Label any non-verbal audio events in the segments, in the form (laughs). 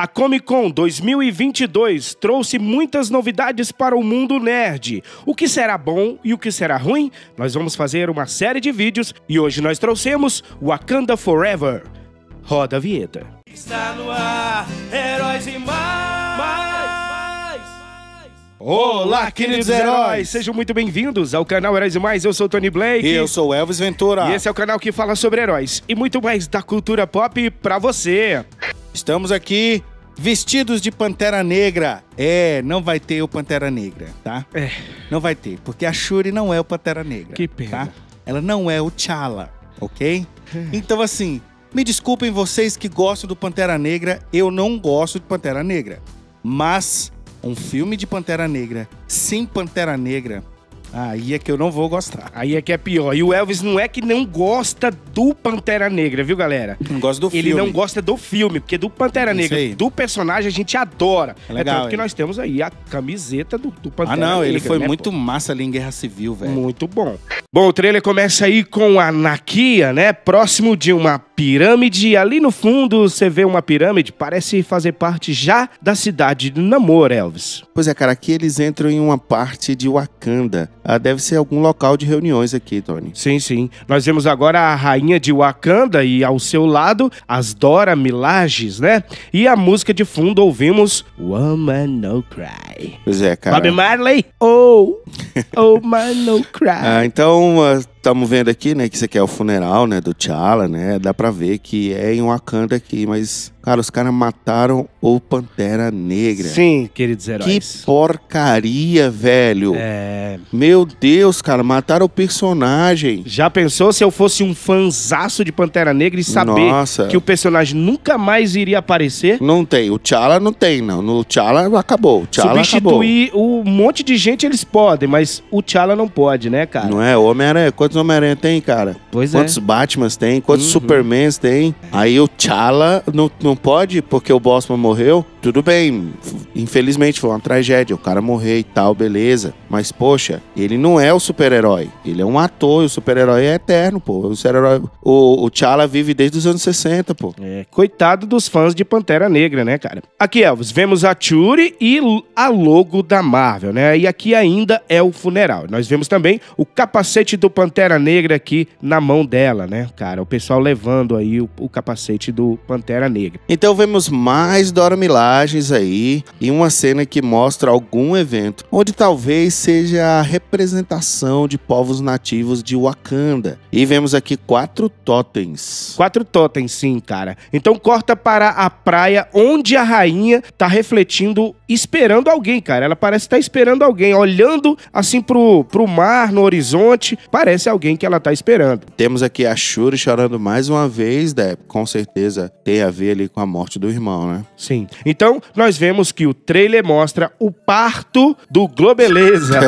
A Comic Con 2022 trouxe muitas novidades para o mundo nerd. O que será bom e o que será ruim? Nós vamos fazer uma série de vídeos e hoje nós trouxemos Wakanda Forever. Roda a vinheta. Está no ar, heróis e mais, mais, mais. Olá, queridos heróis! Sejam muito bem-vindos ao canal Heróis e Mais. Eu sou o Tony Blake. E eu sou o Elvis Ventura. E esse é o canal que fala sobre heróis e muito mais da cultura pop para você. Estamos aqui vestidos de Pantera Negra. É, não vai ter o Pantera Negra, tá? É. Não vai ter, porque a Shuri não é o Pantera Negra. Que pena. Tá? Ela não é o T'Challa, ok? É. Então, assim, me desculpem vocês que gostam do Pantera Negra, eu não gosto de Pantera Negra. Mas um filme de Pantera Negra sem Pantera Negra Aí é que eu não vou gostar. Aí é que é pior. E o Elvis não é que não gosta do Pantera Negra, viu, galera? Não gosta do Ele filme. Ele não gosta do filme, porque do Pantera Negra, do personagem, a gente adora. É, é legal, é tanto que nós temos aí a camiseta do, do ah, Pantera Negra. Ah, não, Negra, ele foi né, muito pô? massa ali em Guerra Civil, velho. Muito bom. Bom, o trailer começa aí com a Nakia, né? Próximo de uma pirâmide. Ali no fundo você vê uma pirâmide, parece fazer parte já da cidade do Namor, Elvis. Pois é, cara, aqui eles entram em uma parte de Wakanda. Ah, deve ser algum local de reuniões aqui, Tony. Sim, sim. Nós vemos agora a rainha de Wakanda e ao seu lado as Dora Milages, né? E a música de fundo ouvimos Woman No Cry. Pois é, cara. Bob Marley, oh, (laughs) oh man no cry. Ah, então... Uh estamos vendo aqui, né, que isso aqui é o funeral, né, do T'Challa, né? Dá pra ver que é em Wakanda aqui, mas, cara, os caras mataram o Pantera Negra. Sim, queridos heróis. Que porcaria, velho. É. Meu Deus, cara, mataram o personagem. Já pensou se eu fosse um fanzaço de Pantera Negra e saber Nossa. que o personagem nunca mais iria aparecer? Não tem. O T'Challa não tem, não. No T'Challa acabou. O T'Challa Substituir acabou. um monte de gente eles podem, mas o T'Challa não pode, né, cara? Não é? O Homem-Aranha é coisa Quantos Homem-Aranha tem, cara? Pois quantos é. Batmans tem, quantos uhum. Supermans tem. Aí o T'Challa não, não pode, porque o Bossman morreu. Tudo bem, infelizmente foi uma tragédia, o cara morreu e tal, beleza. Mas, poxa, ele não é o super-herói. Ele é um ator e o super-herói é eterno, pô. O super-herói. O, o T'Challa vive desde os anos 60, pô. É, coitado dos fãs de Pantera Negra, né, cara? Aqui, Elvis, vemos a Churi e a logo da Marvel, né? E aqui ainda é o funeral. Nós vemos também o capacete do Pantera Negra aqui na na mão dela, né, cara? O pessoal levando aí o, o capacete do Pantera Negra. Então vemos mais Dora Milagens aí e uma cena que mostra algum evento onde talvez seja a representação de povos nativos de Wakanda. E vemos aqui quatro totens. Quatro totens, sim, cara. Então corta para a praia onde a rainha tá refletindo, esperando alguém, cara. Ela parece estar tá esperando alguém, olhando assim pro, pro mar no horizonte, parece alguém que ela tá esperando. Temos aqui a Shuri chorando mais uma vez, né? Com certeza tem a ver ali com a morte do irmão, né? Sim. Então, nós vemos que o trailer mostra o parto do Globeleza.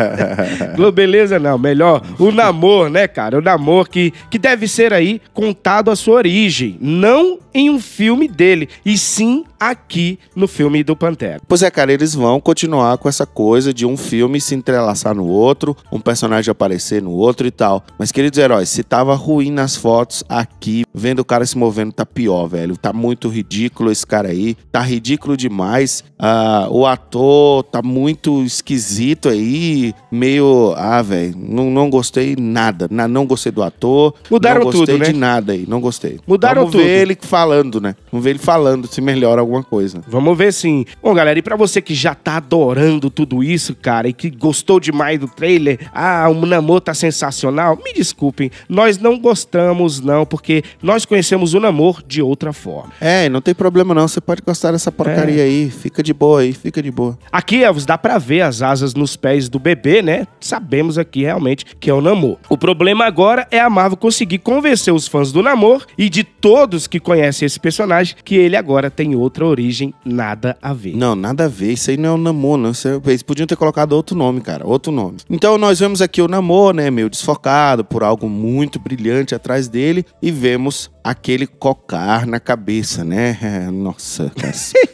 (laughs) Globeleza não, melhor, o namor, né, cara? O namor que, que deve ser aí contado a sua origem. Não em um filme dele, e sim aqui no filme do Pantera. Pois é, cara, eles vão continuar com essa coisa de um filme se entrelaçar no outro, um personagem aparecer no outro e tal. Mas, queridos heróis, se tava ruim nas fotos, aqui, vendo o cara se movendo, tá pior, velho. Tá muito ridículo esse cara aí, tá ridículo demais. Ah, o ator tá muito esquisito aí, meio. Ah, velho, não, não gostei nada. Na, não gostei do ator. Mudaram tudo, né? Não gostei de nada aí, não gostei. Mudaram Vamos tudo. Vamos ver ele falando, né? Vamos ver ele falando se melhora alguma alguma coisa. Vamos ver sim. Bom, galera, e para você que já tá adorando tudo isso, cara, e que gostou demais do trailer, ah, o Namor tá sensacional, me desculpem, nós não gostamos não, porque nós conhecemos o Namor de outra forma. É, não tem problema não, você pode gostar dessa porcaria é. aí, fica de boa aí, fica de boa. Aqui, Elvis, dá pra ver as asas nos pés do bebê, né? Sabemos aqui realmente que é o Namor. O problema agora é a Marvel conseguir convencer os fãs do Namor e de todos que conhecem esse personagem que ele agora tem outro outra origem, nada a ver. Não, nada a ver. Isso aí não é o Namor, não. Isso podia Eles podiam ter colocado outro nome, cara. Outro nome. Então nós vemos aqui o Namor, né? Meio desfocado por algo muito brilhante atrás dele. E vemos aquele cocar na cabeça, né? (laughs) Nossa, cacete. (laughs)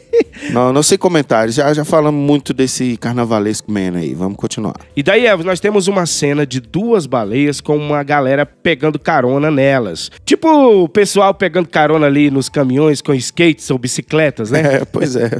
Não, não sei comentários. Já, já falamos muito desse carnavalesco man aí. Vamos continuar. E daí, Evans, nós temos uma cena de duas baleias com uma galera pegando carona nelas. Tipo o pessoal pegando carona ali nos caminhões com skates ou bicicletas, né? É, pois é.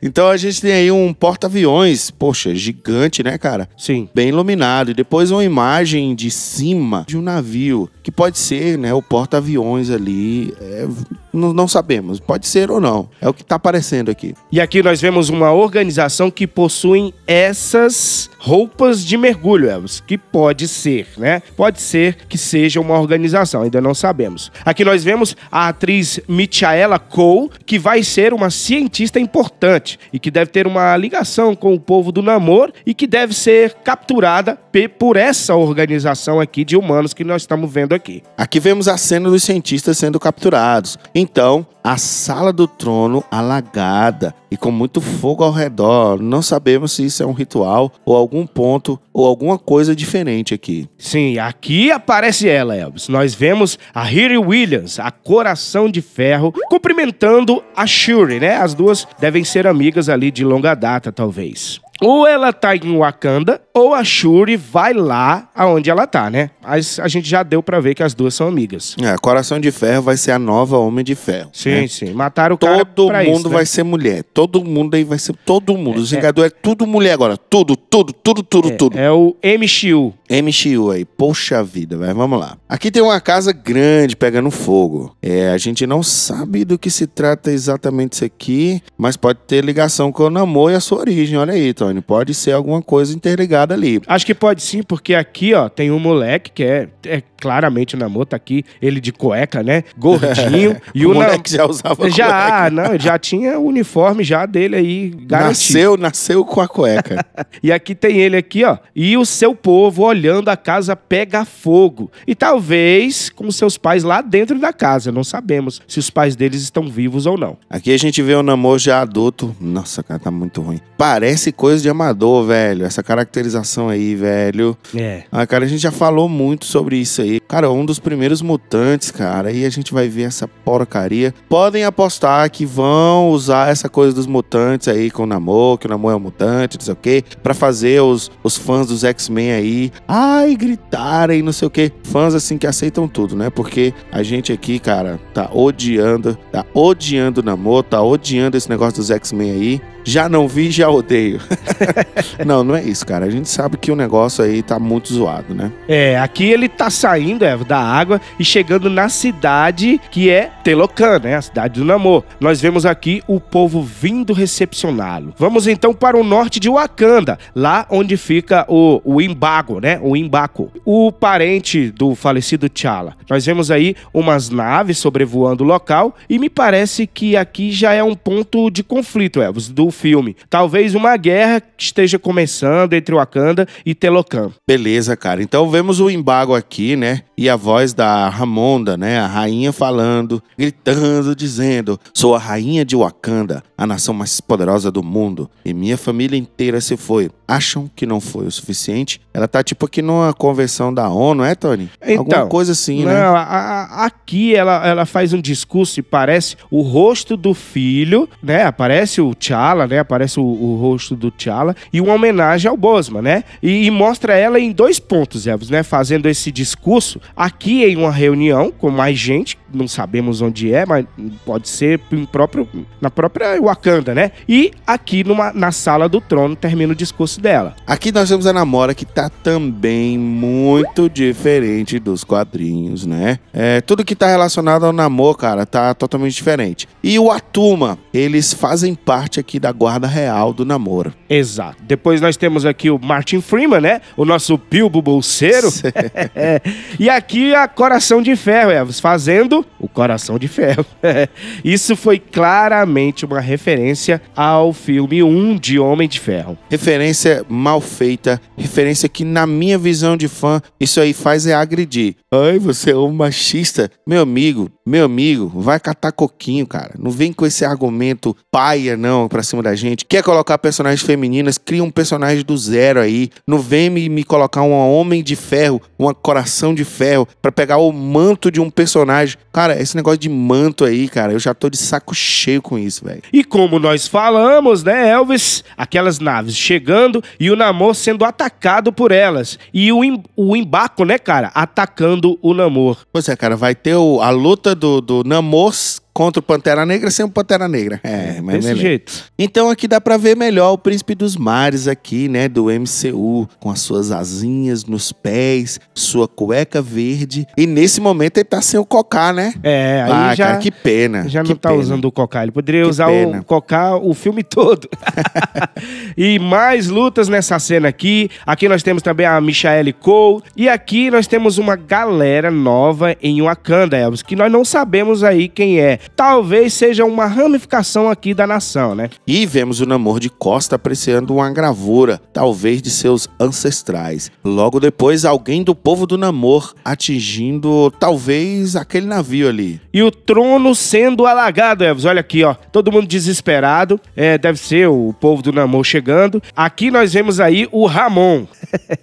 Então a gente tem aí um porta-aviões, poxa, gigante, né, cara? Sim. Bem iluminado. E depois uma imagem de cima de um navio, que pode ser, né, o porta-aviões ali. É, não, não sabemos. Pode ser ou não. É o que está aparecendo aqui. E aqui nós vemos uma organização que possui essas roupas de mergulho, Elvis, que pode ser, né? Pode ser que seja uma organização, ainda não sabemos. Aqui nós vemos a atriz Michaela Cole, que vai ser uma cientista importante e que deve ter uma ligação com o povo do Namor e que deve ser capturada por essa organização aqui de humanos que nós estamos vendo aqui. Aqui vemos a cena dos cientistas sendo capturados. Então, a sala do trono alagada e com muito fogo ao redor. Não sabemos se isso é um ritual ou algum ponto ou alguma coisa diferente aqui. Sim, aqui aparece ela, Elvis. Nós vemos a Hiri Williams, a coração de ferro, cumprimentando a Shuri, né? As duas devem ser amigas ali de longa data, talvez. Ou ela tá em Wakanda, ou a Shuri vai lá aonde ela tá, né? Mas a gente já deu para ver que as duas são amigas. É, Coração de Ferro vai ser a nova Homem de Ferro. Sim, né? sim. Mataram o todo cara Todo mundo isso, né? vai ser mulher. Todo mundo aí vai ser todo mundo. É, Os é. Vingadores é, é tudo mulher agora. Tudo, tudo, tudo, tudo, é, tudo. É o MXU. MXU aí. Poxa vida, velho. Vamos lá. Aqui tem uma casa grande pegando fogo. É, a gente não sabe do que se trata exatamente isso aqui, mas pode ter ligação com o Namor e a sua origem. Olha aí, Tony. Pode ser alguma coisa interligada jogada Acho que pode sim, porque aqui, ó, tem um moleque que é, é claramente o Namor, tá aqui, ele de cueca, né? Gordinho. (laughs) e o, o moleque Nam... já usava já, cueca. não, já tinha o uniforme já dele aí garantido. Nasceu, nasceu com a cueca. (laughs) e aqui tem ele aqui, ó. E o seu povo olhando a casa pega fogo. E talvez com seus pais lá dentro da casa. Não sabemos se os pais deles estão vivos ou não. Aqui a gente vê o Namor já adulto. Nossa, cara, tá muito ruim. Parece coisa de amador, velho. Essa caracterização ação aí, velho. É. Ah, cara, a gente já falou muito sobre isso aí. Cara, um dos primeiros mutantes, cara. E a gente vai ver essa porcaria. Podem apostar que vão usar essa coisa dos mutantes aí com o Namor, que o Namor é um mutante, não sei o quê, pra fazer os, os fãs dos X-Men aí, ai, gritarem, não sei o quê. Fãs, assim, que aceitam tudo, né? Porque a gente aqui, cara, tá odiando, tá odiando o Namor, tá odiando esse negócio dos X-Men aí já não vi, já odeio. (laughs) não, não é isso, cara. A gente sabe que o negócio aí tá muito zoado, né? É, aqui ele tá saindo é, da água e chegando na cidade que é Telocan, né? A cidade do namor. Nós vemos aqui o povo vindo recepcioná-lo. Vamos então para o norte de Wakanda, lá onde fica o, o Imbago, né? O Imbaco, o parente do falecido T'Challa. Nós vemos aí umas naves sobrevoando o local e me parece que aqui já é um ponto de conflito, Elvis, é, do filme. Talvez uma guerra que esteja começando entre Wakanda e Telocan. Beleza, cara. Então vemos o embago aqui, né? E a voz da Ramonda, né? A rainha falando, gritando, dizendo: Sou a rainha de Wakanda, a nação mais poderosa do mundo. E minha família inteira se foi. Acham que não foi o suficiente? Ela tá tipo aqui numa convenção da ONU, é, Tony? Então, Alguma coisa assim, né? não, né? aqui ela, ela faz um discurso e parece o rosto do filho, né? Aparece o T'Challa T'Challa, né? Aparece o, o rosto do T'Challa e uma homenagem ao Bosma, né? E, e mostra ela em dois pontos, Elvis, né? Fazendo esse discurso aqui em uma reunião com mais gente, não sabemos onde é, mas pode ser próprio, na própria Wakanda, né? E aqui numa, na sala do trono termina o discurso dela. Aqui nós temos a Namora que tá também muito diferente dos quadrinhos, né? É, tudo que tá relacionado ao namoro, cara, tá totalmente diferente. E o Atuma, eles fazem parte aqui da a guarda real do namoro. Exato. Depois nós temos aqui o Martin Freeman, né? O nosso Bilbo Bolseiro. (laughs) É. e aqui a Coração de Ferro, Elvis, fazendo o Coração de Ferro. (laughs) Isso foi claramente uma referência ao filme 1 um de Homem de Ferro. Referência mal feita, referência que, na minha visão de fã, isso aí faz é agredir. Ai, você é um machista. Meu amigo, meu amigo, vai catar coquinho, cara. Não vem com esse argumento paia, não, pra cima da gente, quer colocar personagens femininas, cria um personagem do zero aí. Não vem me, me colocar um homem de ferro, um coração de ferro, para pegar o manto de um personagem. Cara, esse negócio de manto aí, cara, eu já tô de saco cheio com isso, velho. E como nós falamos, né, Elvis? Aquelas naves chegando e o Namor sendo atacado por elas. E o, em, o embarco, né, cara, atacando o Namor. Pois é, cara, vai ter o, a luta do, do Namor contra o Pantera Negra sem o Pantera Negra. É, é, mas Desse beleza. jeito. Então aqui dá pra ver melhor o Príncipe dos Mares aqui, né, do MCU, com as suas asinhas nos pés, sua cueca verde. E nesse momento ele tá sem o cocá, né? É, aí ah, já... Cara, que pena. Já não tá pena. usando o cocá. Ele poderia que usar pena. o cocá o filme todo. (laughs) e mais lutas nessa cena aqui. Aqui nós temos também a Michaele Cole. E aqui nós temos uma galera nova em Wakanda, Elvis, que nós não sabemos aí quem é talvez seja uma ramificação aqui da nação, né? E vemos o namoro de Costa apreciando uma gravura, talvez de seus ancestrais. Logo depois, alguém do povo do Namor atingindo talvez aquele navio ali. E o trono sendo alagado, Evos. Olha aqui, ó. Todo mundo desesperado. É, deve ser o povo do Namor chegando. Aqui nós vemos aí o Ramon.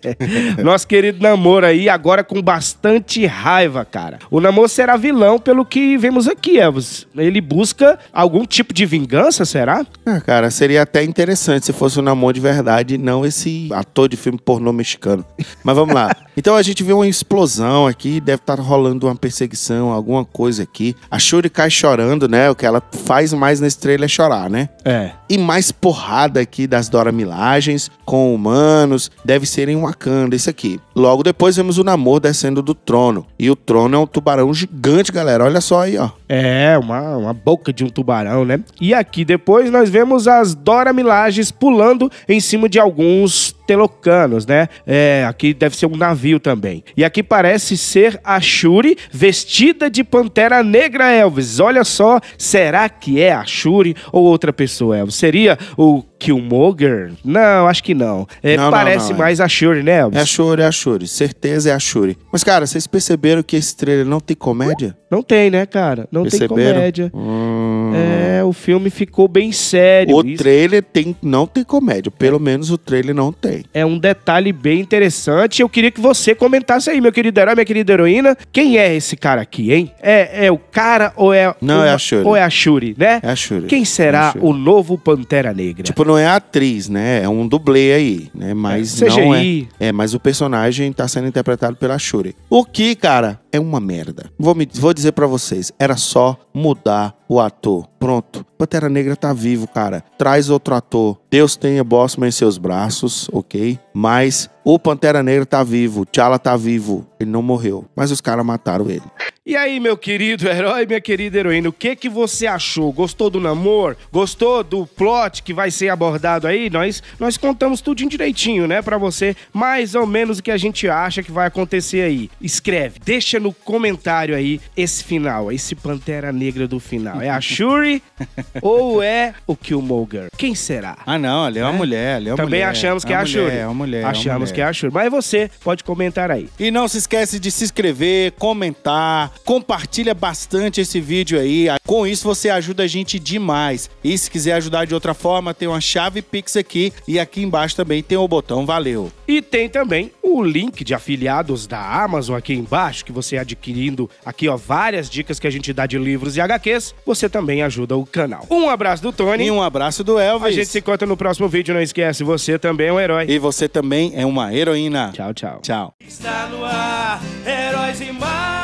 (laughs) Nosso querido Namor aí, agora com bastante raiva, cara. O Namor será vilão pelo que vemos aqui, Evos. Mas ele busca algum tipo de vingança, será? Ah, cara, seria até interessante se fosse um namoro de verdade, não esse ator de filme pornô mexicano. Mas vamos lá. (laughs) então a gente vê uma explosão aqui, deve estar rolando uma perseguição, alguma coisa aqui. A Shuri cai chorando, né? O que ela faz mais nesse trailer é chorar, né? É. E mais porrada aqui das Dora Milagens com humanos, deve ser em Wakanda isso aqui. Logo depois vemos o namoro descendo do trono. E o trono é um tubarão gigante, galera. Olha só aí, ó. É, uma, uma boca de um tubarão, né? E aqui depois nós vemos as Dora Milages pulando em cima de alguns telocanos, né? É, aqui deve ser um navio também. E aqui parece ser a Shuri vestida de pantera negra, Elvis. Olha só, será que é a Shuri ou outra pessoa, Elvis? Seria o Killmonger? Não, acho que não. É, não parece não, não, é. mais é. a Shuri, né, Elvis? É a Shuri, é a Shuri. Certeza é a Shuri. Mas, cara, vocês perceberam que esse trailer não tem comédia? Não tem, né, cara? Não perceberam? tem comédia. Hum... É, o filme ficou bem sério. O isso. trailer tem, não tem comédia. Pelo menos o trailer não tem tem. É um detalhe bem interessante. Eu queria que você comentasse aí, meu querido herói, minha querida heroína. Quem é esse cara aqui, hein? É, é o cara ou é. Não, é uma, é a Shuri. Ou é a Shuri, né? É a Shuri. Quem é será é Shuri. o novo Pantera Negra? Tipo, não é a atriz, né? É um dublê aí, né? É, mas é, não é. É, mas o personagem tá sendo interpretado pela Shuri. O que, cara, é uma merda. Vou, me, vou dizer para vocês, era só mudar o ator pronto. Pantera Negra tá vivo, cara. Traz outro ator. Deus tenha Bossman em seus braços, ok? Mas o Pantera Negra tá vivo, T'Challa tá vivo, ele não morreu, mas os caras mataram ele. E aí, meu querido herói, minha querida heroína, o que que você achou? Gostou do namoro? Gostou do plot que vai ser abordado aí? Nós nós contamos tudo direitinho, né, para você, mais ou menos o que a gente acha que vai acontecer aí. Escreve, deixa no comentário aí esse final, esse Pantera Negra do final. É a Shuri (laughs) ou é o Killmonger? Quem será? Ah, não, ali é uma né? mulher, ali é uma Também mulher. achamos que é, é a, mulher, Shuri. É uma mulher. Achamos é uma mulher. que que acho, mas é você pode comentar aí. E não se esquece de se inscrever, comentar, compartilha bastante esse vídeo aí. Com isso você ajuda a gente demais. E se quiser ajudar de outra forma, tem uma chave Pix aqui e aqui embaixo também tem o botão Valeu. E tem também o link de afiliados da Amazon aqui embaixo, que você adquirindo aqui, ó, várias dicas que a gente dá de livros e HQs, você também ajuda o canal. Um abraço do Tony. E um abraço do Elvis. A gente se encontra no próximo vídeo, não esquece, você também é um herói. E você também é uma uma heroína. Tchau, tchau. Tchau. Está no ar, heróis e mar.